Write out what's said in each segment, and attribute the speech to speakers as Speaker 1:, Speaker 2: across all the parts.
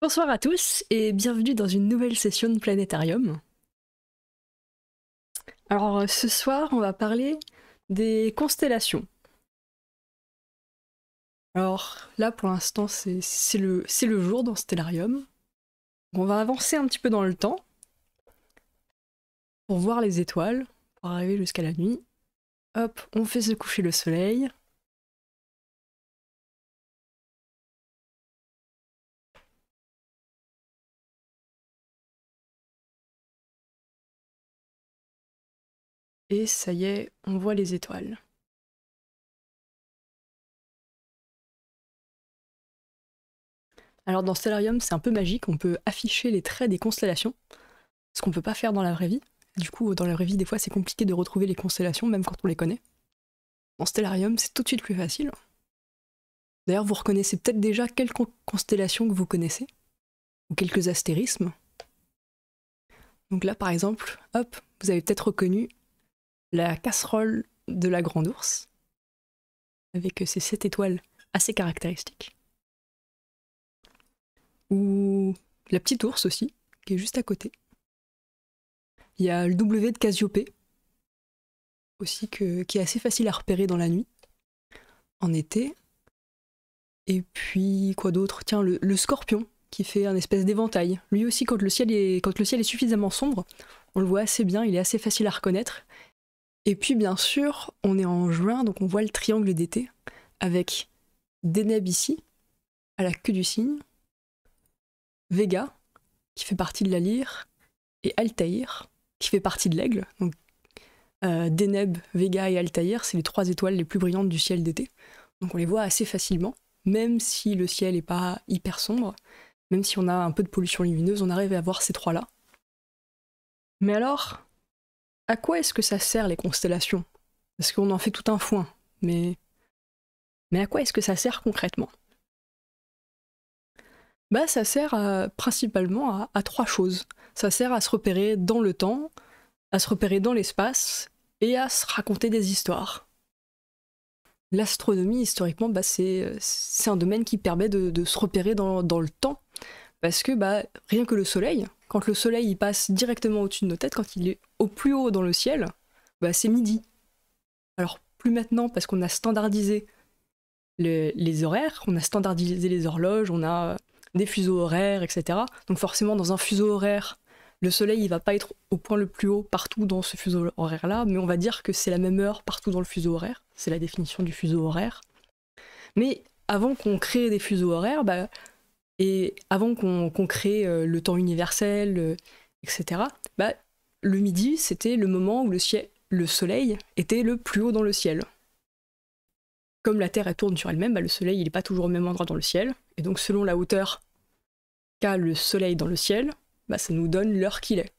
Speaker 1: Bonsoir à tous et bienvenue dans une nouvelle session de Planétarium. Alors euh, ce soir, on va parler des constellations. Alors
Speaker 2: là, pour l'instant, c'est le, le, jour dans Stellarium. On va avancer un petit
Speaker 1: peu dans le temps pour voir les étoiles, pour arriver jusqu'à la nuit. Hop, on fait se coucher le soleil. et ça y est, on voit les étoiles. Alors dans Stellarium, c'est un peu magique, on peut afficher les traits des
Speaker 2: constellations, ce qu'on peut pas faire dans la vraie vie. Du coup, dans la vraie vie, des fois, c'est compliqué de retrouver les constellations, même quand on les connaît. Dans Stellarium, c'est tout de suite plus facile. D'ailleurs, vous reconnaissez peut-être déjà quelques constellations que vous connaissez, ou quelques astérismes. Donc là, par exemple, hop, vous avez peut-être reconnu la casserole de la grande ours, avec euh, ses sept étoiles assez caractéristiques.
Speaker 1: Ou la petite ours aussi, qui est juste à côté. Il y a le W de Casiopée, aussi qui est assez facile à repérer dans la nuit, en été.
Speaker 2: Et puis quoi d'autre Tiens, le, scorpion qui fait un espèce d'éventail. Lui aussi, le, ciel quand le ciel est suffisamment sombre, on le voit assez bien, il est assez facile à reconnaître. Et puis bien sûr, on est en juin, donc on voit le triangle d'été avec Deneb ici, à la queue du cygne, Vega, qui fait partie de la lyre, et Altaïr, qui fait partie de l'aigle. Donc euh, Deneb, Vega et Altair, c'est les trois étoiles les plus brillantes du ciel d'été. Donc on les voit assez facilement, même si le ciel n'est pas hyper sombre, même si on a un peu de pollution lumineuse, on arrive à voir ces trois-là. Mais alors, à quoi est-ce que ça sert les constellations Parce qu'on en fait tout un foin, mais. Mais à quoi est-ce que ça sert concrètement Bah, ça sert principalement à, trois choses. Ça sert à se repérer dans le temps, à se repérer dans l'espace et à se raconter des histoires. L'astronomie, historiquement, bah, c'est un domaine qui permet de, se repérer dans, dans, le temps, parce que bah, rien que le Soleil, quand le soleil il passe directement au-dessus de nos têtes, quand il est au plus haut dans le ciel, bah, c'est midi. Alors plus maintenant parce qu'on a standardisé les, horaires, on a standardisé les horloges, on a des fuseaux horaires, etc. Donc forcément dans un fuseau horaire, le soleil il va pas être au point le plus haut partout dans ce fuseau horaire là, mais on va dire que c'est la même heure partout dans le fuseau horaire. C'est la définition du fuseau horaire. Mais avant qu'on crée des fuseaux horaires, bah, et avant qu'on crée euh, le temps universel, euh, etc., bah, le midi, c'était le moment où le, le, soleil était le plus haut dans le ciel. Comme la Terre elle tourne sur elle-même, bah, le soleil n'est pas toujours au même endroit dans le ciel. Et donc, selon la hauteur qu'a le soleil dans le ciel, bah, ça nous donne l'heure qu'il est.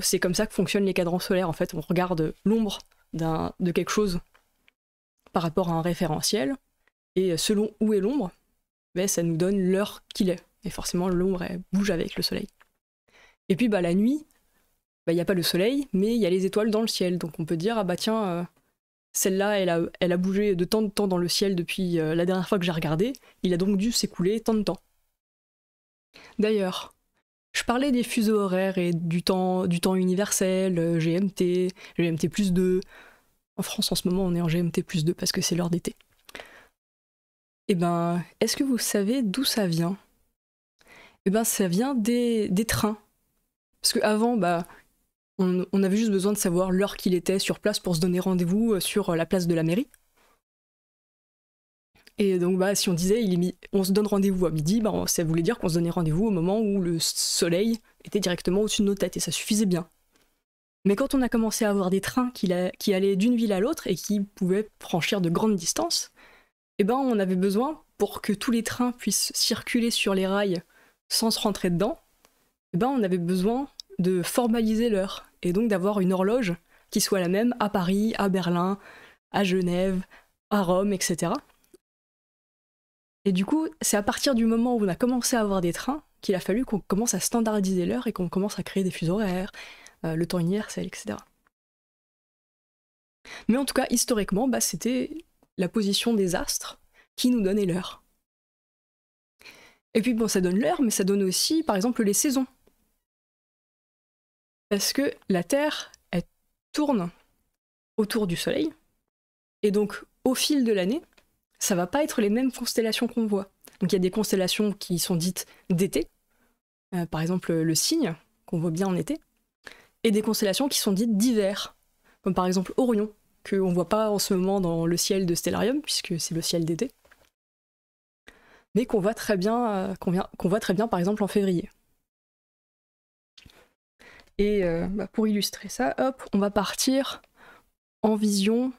Speaker 2: C'est comme ça que fonctionnent les cadrans solaires. En fait, on regarde l'ombre de quelque chose par rapport à un référentiel. Et selon où est l'ombre, ben, ça nous donne l'heure qu'il est. Et forcément, l'ombre, bouge avec le soleil. Et puis, bah, la nuit, il bah, n'y a pas le soleil, mais il y a les étoiles dans le ciel. Donc on peut dire, ah bah tiens, euh, celle-là, elle a, bougé de tant de temps dans le ciel depuis euh, la dernière fois que j'ai regardé. Il a donc dû s'écouler tant de temps. D'ailleurs, je parlais des fuseaux horaires et du temps, du temps universel, euh, GMT, GMT plus 2. En France, en ce moment, on est en GMT plus 2 parce que c'est l'heure d'été. Eh ben, est-ce que vous savez d'où ça vient Eh ben, ça vient des, des trains. Parce qu'avant, bah, on, avait juste besoin de savoir l'heure qu'il était sur place pour se donner rendez-vous euh, sur euh, la place de la mairie. Et donc, bah, si on disait il, on se donne rendez-vous à midi, bah, ça voulait dire qu'on se donnait rendez-vous au moment où le soleil était directement au-dessus de nos têtes, et ça suffisait bien. Mais quand on a commencé à avoir des trains qui allaient d'une ville à l'autre et qui pouvaient franchir de grandes distances, eh ben, on avait besoin, pour que tous les trains puissent circuler sur les rails sans se rentrer dedans, eh ben, on avait besoin de formaliser l'heure et donc d'avoir une horloge qui soit la même à Paris, à Berlin, à Genève, à Rome, etc. Et du coup, c'est à partir du moment où on a commencé à avoir des trains qu'il a fallu qu'on commence à standardiser l'heure et qu'on commence à créer des fuseaux horaires, euh, le temps universel, etc. Mais en tout cas, historiquement, bah, c'était la position des astres qui nous donnait l'heure.
Speaker 1: Et puis bon, ça donne l'heure, mais ça donne aussi, par exemple, les saisons. Parce que la Terre, elle tourne
Speaker 2: autour du Soleil, et donc au fil de l'année, ça va pas être les mêmes constellations qu'on voit. Donc il y a des constellations qui sont dites d'été, euh, par exemple le cygne, qu'on voit bien en été, et des constellations qui sont dites d'hiver, comme par exemple Orion, qu'on ne voit pas en ce moment dans le ciel de Stellarium, puisque c'est le ciel d'été, mais qu'on voit, très bien, euh, par exemple en février. Et euh, bah, pour illustrer ça, hop, on va partir en vision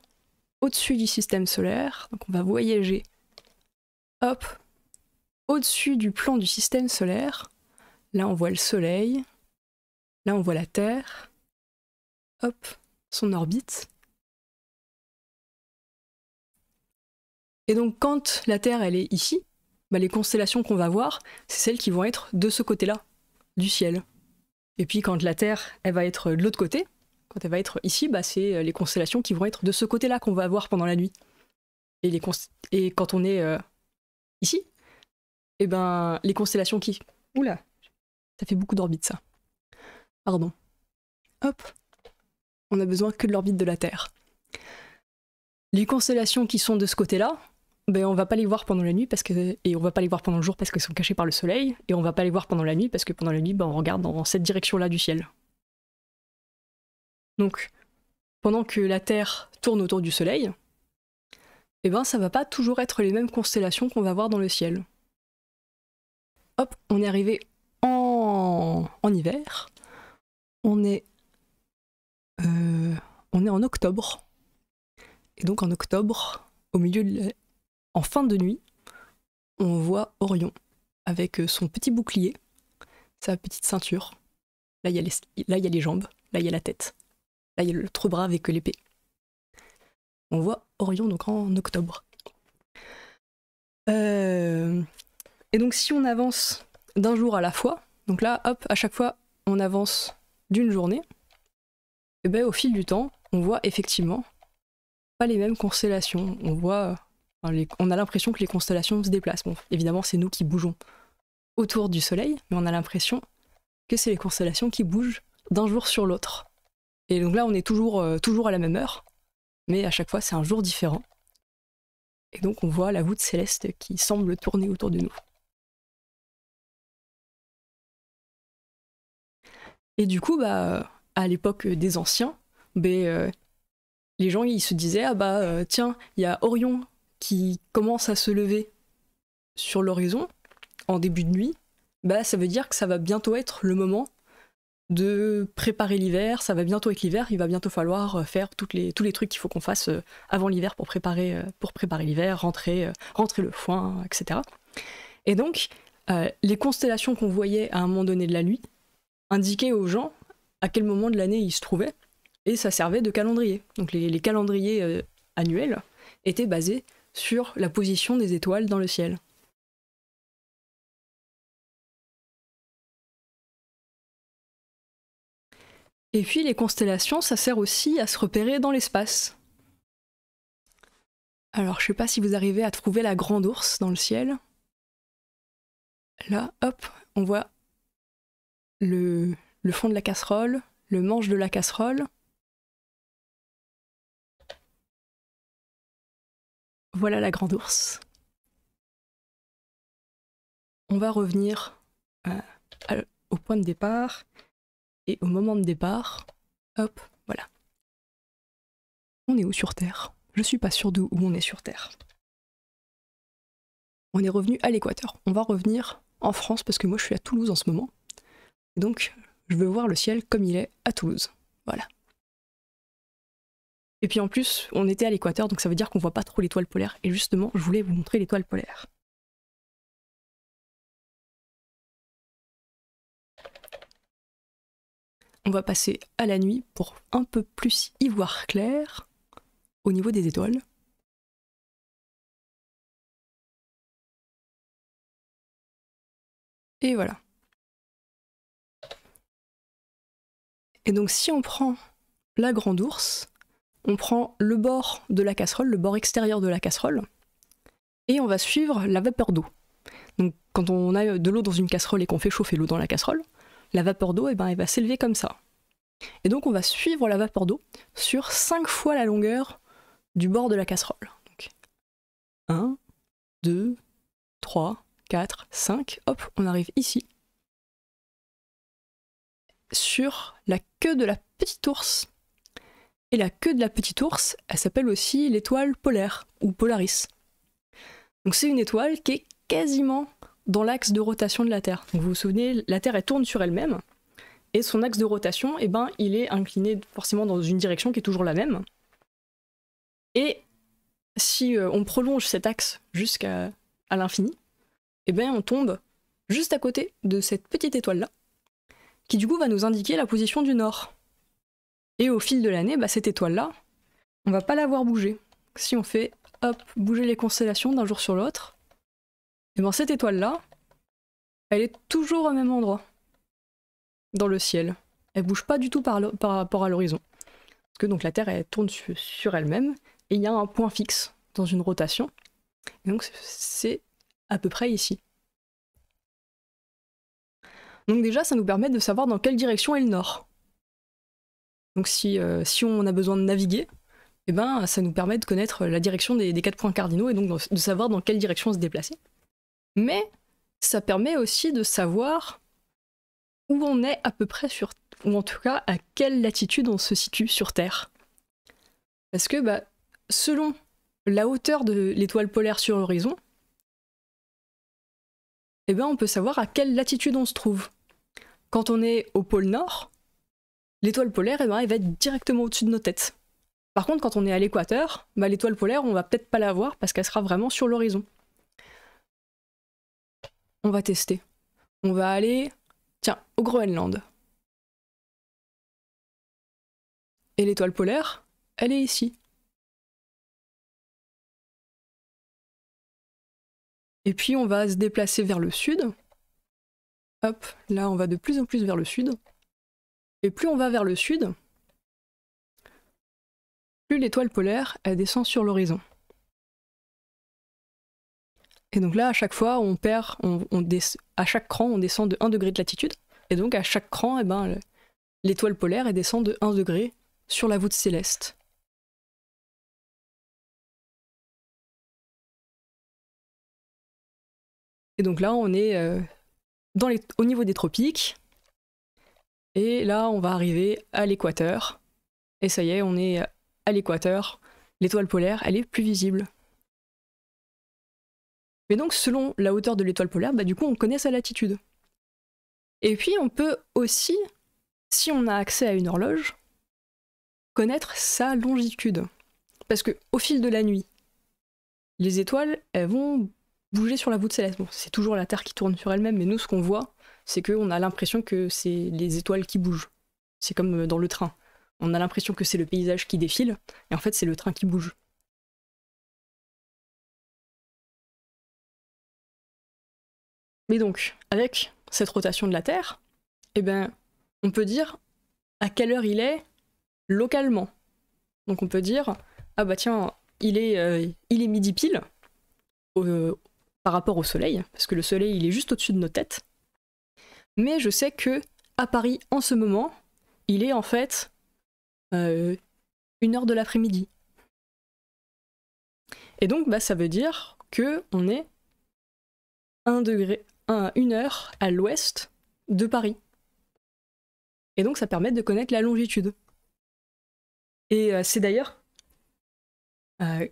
Speaker 2: au-dessus du système solaire. Donc on va voyager, hop, au-dessus du plan du système solaire. Là, on voit le Soleil.
Speaker 1: Là, on voit la Terre. Hop, son orbite. Et donc quand la Terre elle est
Speaker 2: ici, bah, les constellations qu'on va voir, c'est celles qui vont être de ce côté-là du ciel. Et puis quand la Terre elle va être de l'autre côté, quand elle va être ici, bah, c'est euh, les constellations qui vont être de ce côté-là qu'on va avoir pendant la nuit. Et, et quand on est euh, ici, et eh ben les constellations qui... Oula, ça fait beaucoup d'orbites ça. Pardon. Hop, on a besoin que de l'orbite de la Terre. Les constellations qui sont de ce côté-là, ben on va pas les voir pendant la nuit parce que et on va pas les voir pendant le jour parce qu'ils sont cachés par le soleil et on va pas les voir pendant la nuit parce que pendant la nuit ben, on regarde dans cette direction là du ciel. Donc pendant que la Terre tourne autour du soleil, ça eh ben ça va pas toujours être les mêmes constellations qu'on va voir dans le ciel. Hop, on est arrivé en, hiver. On est euh, on est en octobre. Et donc en octobre, au milieu de la, en fin de nuit, on voit Orion avec euh, son petit bouclier, sa petite ceinture. Là, il y, a les, y a les jambes, là, il y a la tête, là, il y a le bras avec euh, l'épée. On voit Orion donc en octobre. Euh, et donc, si on avance d'un jour à la fois, donc là, hop, à chaque fois, on avance d'une journée, et eh ben, au fil du temps, on voit effectivement pas les mêmes constellations. On voit on a l'impression que les constellations se déplacent. évidemment, c'est nous qui bougeons autour du Soleil, mais on a l'impression que c'est les constellations qui bougent d'un jour sur l'autre. Et donc là, on est toujours, euh, toujours à la même heure,
Speaker 1: mais à chaque fois, c'est un jour différent. Et donc, on voit la voûte céleste qui semble tourner autour de nous. Et du coup, bah, à l'époque des anciens, ben, euh, les
Speaker 2: gens ils se disaient ah bah euh, tiens, il y a Orion qui commence à se lever sur l'horizon en début de nuit, bah ça veut dire que ça va bientôt être le moment de préparer l'hiver, ça va bientôt être l'hiver, il va bientôt falloir euh, faire toutes les, tous les trucs qu'il faut qu'on fasse euh, avant l'hiver pour préparer, euh, pour préparer l'hiver, rentrer, rentrer le foin, etc. Et donc, les constellations qu'on voyait à un moment donné de la nuit indiquaient aux gens à quel moment de l'année ils se trouvaient, et ça servait de calendrier. Donc les,
Speaker 1: calendriers annuels étaient basés sur la position des étoiles dans le ciel. Et puis les constellations, ça sert aussi à se repérer dans l'espace. Alors je sais pas si vous arrivez à trouver la grande ours dans le ciel. Là, hop, on voit le, le fond de la casserole, le manche de la casserole. Voilà la grande ours. On va revenir euh, au point de départ et au moment de départ. Hop, voilà. On est où sur Terre Je ne suis pas sûr d'où où on est sur Terre. On
Speaker 2: est revenu à l'équateur. On va revenir en France parce que moi je suis à Toulouse en ce moment. donc je veux voir le ciel comme il est à Toulouse. Voilà. Et puis en
Speaker 1: plus, on était à l'équateur, donc ça veut dire qu'on voit pas trop l'étoile polaire. Et justement, je voulais vous montrer l'étoile polaire. On va passer à la nuit pour un peu plus y clair au niveau des étoiles. Et voilà. Et donc si on prend la grande ours, on prend
Speaker 2: le bord de la casserole, le bord extérieur de la casserole, et on va suivre la vapeur d'eau. Donc quand on a de l'eau dans une casserole et qu'on fait chauffer l'eau dans la casserole, la vapeur d'eau, eh ben, elle va s'élever comme ça. Et donc on va suivre la vapeur d'eau sur 5 fois la
Speaker 1: longueur du bord de la casserole. 1, 2, 3, 4, 5, hop, on arrive ici.
Speaker 2: Sur la queue de la petite ours et la queue de la petite ours, elle s'appelle aussi l'étoile polaire, ou Polaris. Donc c'est une étoile qui est quasiment dans l'axe de rotation de la Terre. vous vous souvenez, la Terre, elle tourne sur elle-même, et son axe de rotation, eh ben, il est incliné forcément dans une direction qui est toujours la même. Et si euh, on prolonge cet axe jusqu'à à, l'infini, eh ben, on tombe juste à côté de cette petite étoile-là, qui du coup va nous indiquer la position du nord. Et au fil de l'année, bah, cette étoile-là, on va pas la voir bouger. Si on fait hop, bouger les constellations d'un jour sur l'autre, ben, cette étoile-là, elle est toujours au même endroit dans le ciel. Elle bouge pas du tout par, rapport à l'horizon. Parce que donc la Terre, elle tourne sur elle-même, et il y a un point fixe dans une rotation. donc c'est à peu près ici. Donc déjà, ça nous permet de savoir dans quelle direction est le nord. Donc euh, si, on a besoin de naviguer, eh ben, ça nous permet de connaître la direction des, quatre points cardinaux et donc de, savoir dans quelle direction se déplacer. Mais ça permet aussi de savoir où on est à peu près sur, ou en tout cas à quelle latitude on se situe sur Terre. Parce que bah, selon la hauteur de l'étoile polaire sur l'horizon, eh ben, on peut savoir à quelle latitude on se trouve. Quand on est au pôle Nord, l'étoile polaire, eh ben, elle va être directement au-dessus de nos têtes. Par contre, quand on est à l'équateur, bah, l'étoile polaire, on va peut-être pas la voir parce qu'elle sera vraiment sur l'horizon.
Speaker 1: On va tester. On va aller, tiens, au Groenland. Et l'étoile polaire, elle est ici. Et puis on va se déplacer vers le sud. Hop, là on va de plus en plus vers le sud. Et plus on va vers le sud, plus l'étoile polaire descend sur l'horizon. Et donc là, à chaque
Speaker 2: fois, on perd, à chaque cran, on descend de 1 degré de latitude. Et donc à chaque cran, eh
Speaker 1: ben, l'étoile polaire descend de 1 degré sur la voûte céleste. Et donc là, on est euh, au niveau des tropiques,
Speaker 2: et là, on va arriver à l'équateur. Et ça y est, on est à l'équateur. L'étoile polaire, elle est plus visible. Mais donc, selon la hauteur de l'étoile polaire, bah, du coup, on connaît sa latitude. Et puis, on peut aussi, si on a accès à une horloge, connaître sa longitude. Parce que au fil de la nuit, les étoiles, elles vont bouger sur la voûte céleste. Bon, c'est toujours la Terre qui tourne sur elle-même, mais nous, ce qu'on voit, c'est qu'on a l'impression que c'est les
Speaker 1: étoiles qui bougent. C'est comme euh, dans le train. On a l'impression que c'est le paysage qui défile, et en fait c'est le train qui bouge. Mais donc, avec cette rotation de la Terre, eh ben,
Speaker 2: on peut dire à quelle heure il est localement. Donc on peut dire, ah bah tiens, il est, euh, il est midi pile euh, par rapport au Soleil, parce que le Soleil il est juste au-dessus de nos têtes, mais je sais que à Paris en ce moment, il est en fait euh, une heure de l'après-midi. Et donc bah, ça veut dire que on est 1 degré, heure à l'ouest de Paris. Et donc ça permet de connaître la longitude. Et euh, c'est d'ailleurs euh,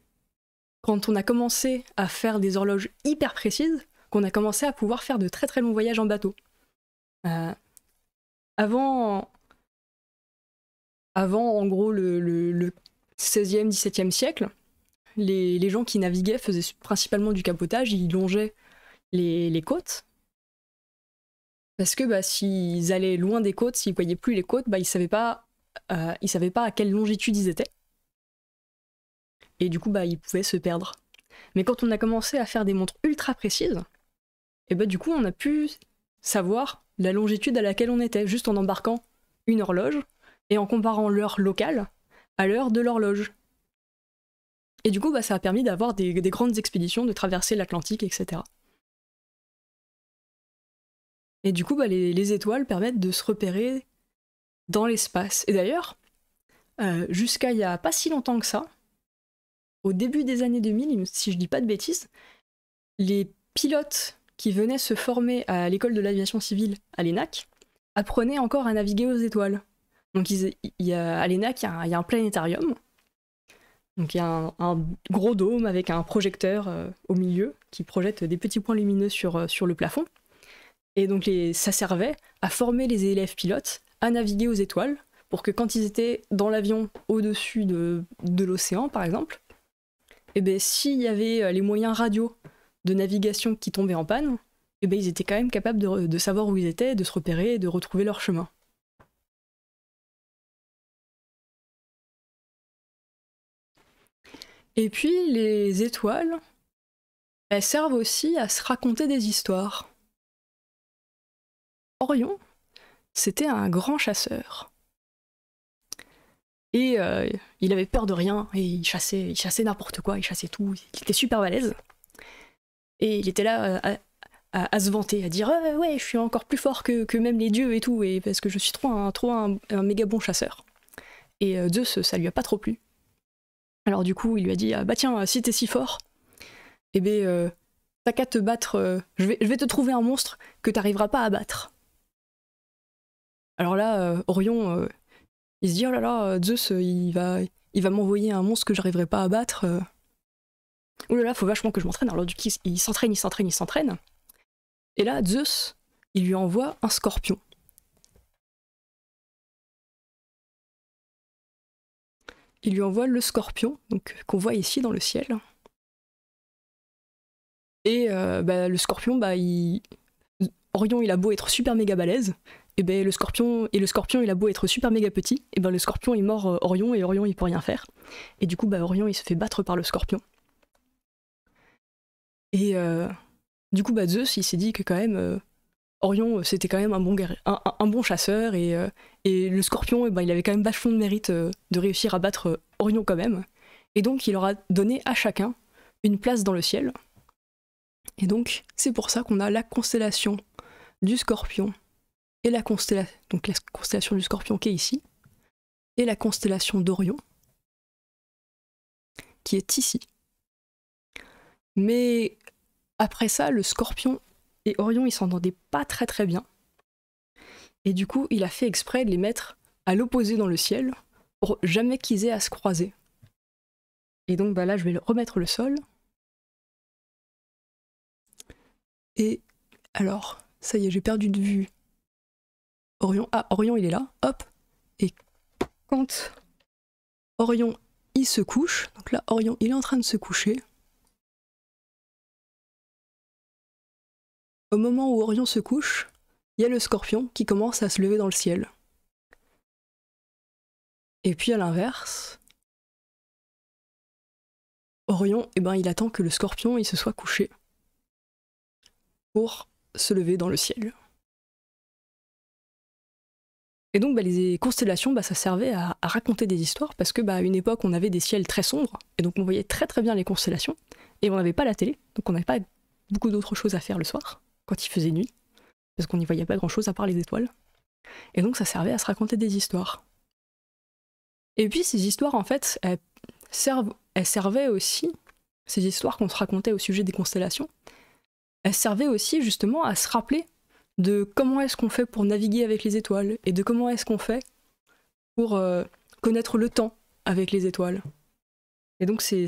Speaker 2: quand on a commencé à faire des horloges hyper précises qu'on a commencé à pouvoir faire de très très longs voyages en bateau. Euh, avant, avant, en gros, le, 16e, 17e siècle, les, gens qui naviguaient faisaient principalement du capotage, ils longeaient les, côtes. Parce que bah, s'ils allaient loin des côtes, s'ils ne voyaient plus les côtes, bah, ils savaient euh, savaient pas à quelle longitude ils étaient. Et du coup, bah, ils pouvaient se perdre. Mais quand on a commencé à faire des montres ultra précises, bah, du coup, on a pu savoir la longitude à laquelle on était, juste en embarquant une horloge et en comparant l'heure locale à l'heure de l'horloge. Et du coup, bah, ça a permis d'avoir des, grandes expéditions, de traverser l'Atlantique, etc. Et du coup, bah, les, étoiles permettent de se repérer dans l'espace. Et d'ailleurs, euh, jusqu'à il n'y a pas si longtemps que ça, au début des années 2000, si je ne dis pas de bêtises, les pilotes qui venaient se former à l'école de l'aviation civile à l'ENAC apprenaient encore à naviguer aux étoiles. Donc à l'ENAC, il, y, a un planétarium. Donc il y a un, gros dôme avec un projecteur euh, au milieu qui projette des petits points lumineux sur, euh, sur le plafond. Et donc ça servait à former les élèves pilotes à naviguer aux étoiles pour que quand ils étaient dans l'avion au-dessus de, l'océan, par exemple, et eh ben, s'il y avait euh, les moyens radio de navigation qui
Speaker 1: tombait en panne, et eh bien ils étaient quand même capables de, savoir où ils étaient, de se repérer et de retrouver leur chemin. Et puis les étoiles, elles servent aussi à se
Speaker 2: raconter des histoires. Orion, c'était un grand chasseur. Et euh, il avait peur de rien, et il chassait, il chassait n'importe quoi, il chassait tout, il était super balèze. Et il était là euh, à, se vanter, à dire euh, ouais, je suis encore plus fort que, même les dieux et tout, et parce que je suis trop un, trop un, méga bon chasseur. Et euh, Zeus, ça lui a pas trop plu. Alors du coup, il lui a dit ah, bah tiens, si t'es si fort, eh ben t'as qu'à te battre. je, vais, te trouver un monstre que t'arriveras pas à battre. Alors là, Orion, il se dit oh là là, Zeus, il va, il va m'envoyer un monstre que j'arriverai pas à battre. Oulala, oh là faut vachement que je m'entraîne. Alors du coup, il s'entraîne, il s'entraîne, il s'entraîne.
Speaker 1: Et là, Zeus, il lui envoie un scorpion. Il lui envoie le scorpion, donc qu'on voit ici dans le ciel. Et euh, bah, le
Speaker 2: scorpion, bah, il... Orion, il a beau être super méga balèze, et ben le scorpion et le scorpion il a beau être super méga petit, et ben le scorpion il mord euh, Orion et Orion il peut rien faire. Et du coup bah Orion il se fait battre par le scorpion. Et euh, du coup, bah, Zeus, il s'est dit que quand même, euh, Orion, euh, c'était quand même un bon, chasseur, et, le scorpion, eh ben, il avait quand même vachement de mérite de réussir à battre Orion quand même. Et donc, il aura donné à chacun une place dans le ciel. Et donc, c'est pour ça qu'on a la constellation du scorpion et la donc la constellation du scorpion qui est ici, et la constellation d'Orion qui est ici. Mais après ça, le scorpion et Orion, ils s'entendaient pas très très bien. Et du coup, il a fait exprès de les mettre à l'opposé dans le ciel pour jamais qu'ils aient à se croiser.
Speaker 1: Et donc bah là, je vais remettre le sol. Et alors, ça y est, j'ai perdu de vue. Orion, ah, Orion, il est là, hop. Et quand Orion, il se couche, donc là, Orion, il est en train de se coucher. Au moment où Orion se couche, il y a le scorpion qui commence à se lever dans le ciel. Et puis à l'inverse, Orion, eh ben, il attend que le scorpion il se soit couché pour se lever dans le ciel.
Speaker 2: Et donc bah, les constellations, bah, ça servait à, raconter des histoires parce que bah, à une époque on avait des ciels très sombres et donc on voyait très très bien les constellations et on n'avait pas la télé donc on n'avait pas beaucoup d'autres choses à faire le soir quand il faisait nuit, parce qu'on n'y voyait pas grand-chose à part les étoiles. Et donc ça servait à se raconter des histoires. Et puis ces histoires, en fait, elles, servaient aussi, ces histoires qu'on se racontait au sujet des constellations, elles servaient aussi justement à se rappeler de comment est-ce qu'on fait pour naviguer avec les étoiles et de comment est-ce qu'on fait pour euh, connaître le temps avec les étoiles. Et donc ces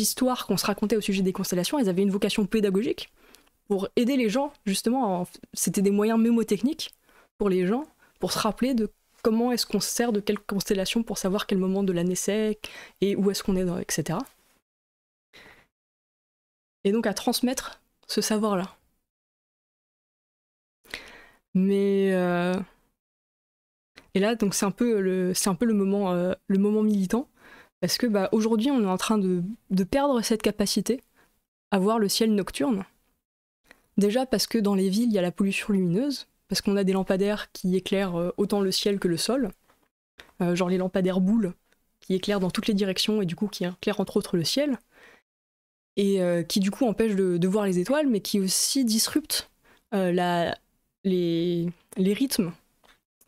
Speaker 2: histoires qu'on se racontait au sujet des constellations, elles avaient une vocation pédagogique, pour aider les gens, justement, c'était des moyens mémotechniques pour les gens, pour se rappeler de comment est-ce qu'on se sert de quelle constellation pour savoir quel moment de l'année c'est et où est-ce qu'on est, dans,
Speaker 1: etc. Et donc à transmettre ce savoir-là. Mais euh,
Speaker 2: et là donc c'est un peu le un peu le moment euh, le moment militant parce que bah, aujourd'hui on est en train de, de perdre cette capacité à voir le ciel nocturne Déjà parce que dans les villes, il y a la pollution lumineuse, parce qu'on a des lampadaires qui éclairent euh, autant le ciel que le sol, euh, genre les lampadaires boules qui éclairent dans toutes les directions et du coup qui éclairent entre autres le ciel, et euh, qui du coup empêchent de, voir les étoiles, mais qui aussi disruptent les rythmes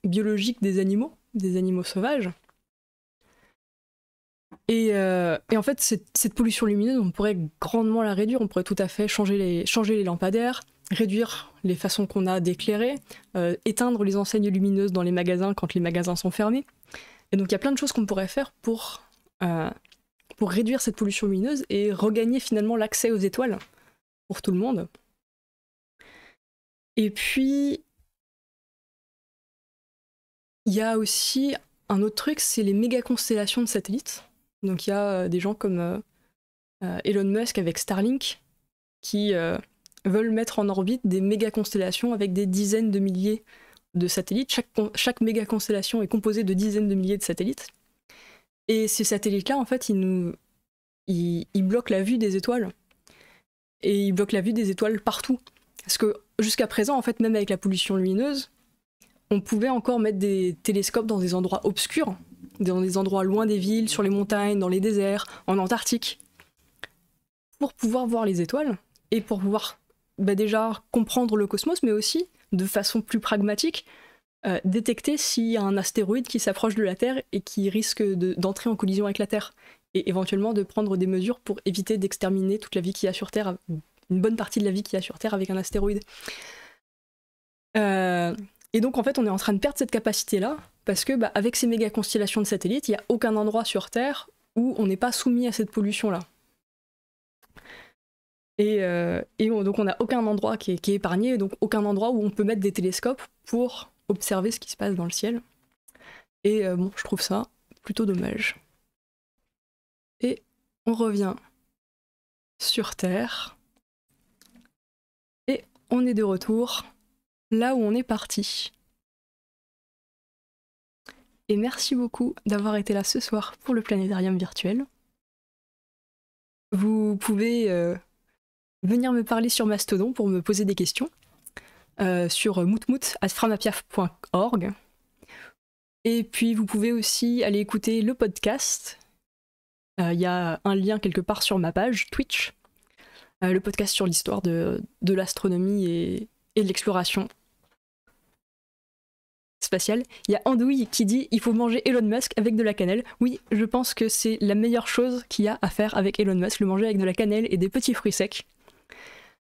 Speaker 2: biologiques des animaux, des animaux sauvages.
Speaker 1: Euh,
Speaker 2: et, en fait, cette, pollution lumineuse, on pourrait grandement la réduire. On pourrait tout à fait changer les, changer les lampadaires, réduire les façons qu'on a d'éclairer, euh, éteindre les enseignes lumineuses dans les magasins quand les magasins sont fermés. Et donc, il y a plein de choses qu'on pourrait faire pour, euh, pour
Speaker 1: réduire cette pollution lumineuse et regagner finalement l'accès aux étoiles pour tout le monde. Et puis, il y a aussi un autre truc, c'est les méga constellations de satellites. Donc il y a euh, des
Speaker 2: gens comme euh, euh, Elon Musk avec Starlink qui veulent mettre en orbite des méga constellations avec des dizaines de milliers de satellites. Chaque, chaque méga constellation est composée de dizaines de milliers de satellites. Et ces satellites-là, en fait, ils nous bloquent la vue des étoiles. Et ils bloquent la vue des étoiles partout. Parce que jusqu'à présent, en fait, même avec la pollution lumineuse, on pouvait encore mettre des télescopes dans des endroits obscurs dans des endroits loin des villes, sur les montagnes, dans les déserts, en Antarctique, pour pouvoir voir les étoiles et pour pouvoir bah, déjà comprendre le cosmos, mais aussi, de façon plus pragmatique, euh, détecter s'il y a un astéroïde qui s'approche de la Terre et qui risque d'entrer en collision avec la Terre, et éventuellement de prendre des mesures pour éviter d'exterminer toute la vie qu'il y a sur Terre, une bonne partie de la vie qu'il y a sur Terre avec un astéroïde. Euh, et donc en fait, on est en train de perdre cette capacité-là parce que bah, avec ces méga constellations de satellites, il n'y a aucun endroit sur Terre où on n'est pas soumis à cette pollution-là. Et, euh, donc on n'a aucun endroit qui est, épargné, donc aucun endroit où on peut mettre des télescopes pour observer ce qui se passe dans le ciel.
Speaker 1: Et euh, bon, je trouve ça plutôt dommage. Et on revient sur Terre. Et on est de retour là où on est parti.
Speaker 2: Et merci beaucoup d'avoir été là ce soir pour le planétarium virtuel. Vous pouvez euh, venir me parler sur Mastodon pour me poser des questions, euh, sur moutmout.framapiaf.org. Et puis vous pouvez aussi aller écouter le podcast. Euh, il y a un lien quelque part sur ma page Twitch, le podcast sur l'histoire de, de l'astronomie et, et de l'exploration spatiale. Il y a Andouille qui dit il faut manger Elon Musk avec de la cannelle. Oui, je pense que c'est la meilleure chose qu'il y a à faire avec Elon Musk, le manger avec de la cannelle et des petits fruits secs.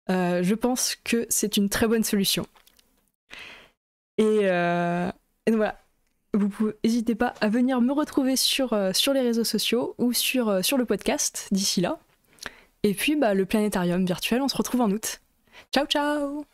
Speaker 2: Euh, je pense que c'est une très bonne solution. Et, euh, voilà, vous n'hésitez pas à venir me retrouver sur, euh, les réseaux sociaux ou sur, le podcast d'ici là. Et puis bah, le planétarium virtuel, on se retrouve en août. Ciao
Speaker 1: ciao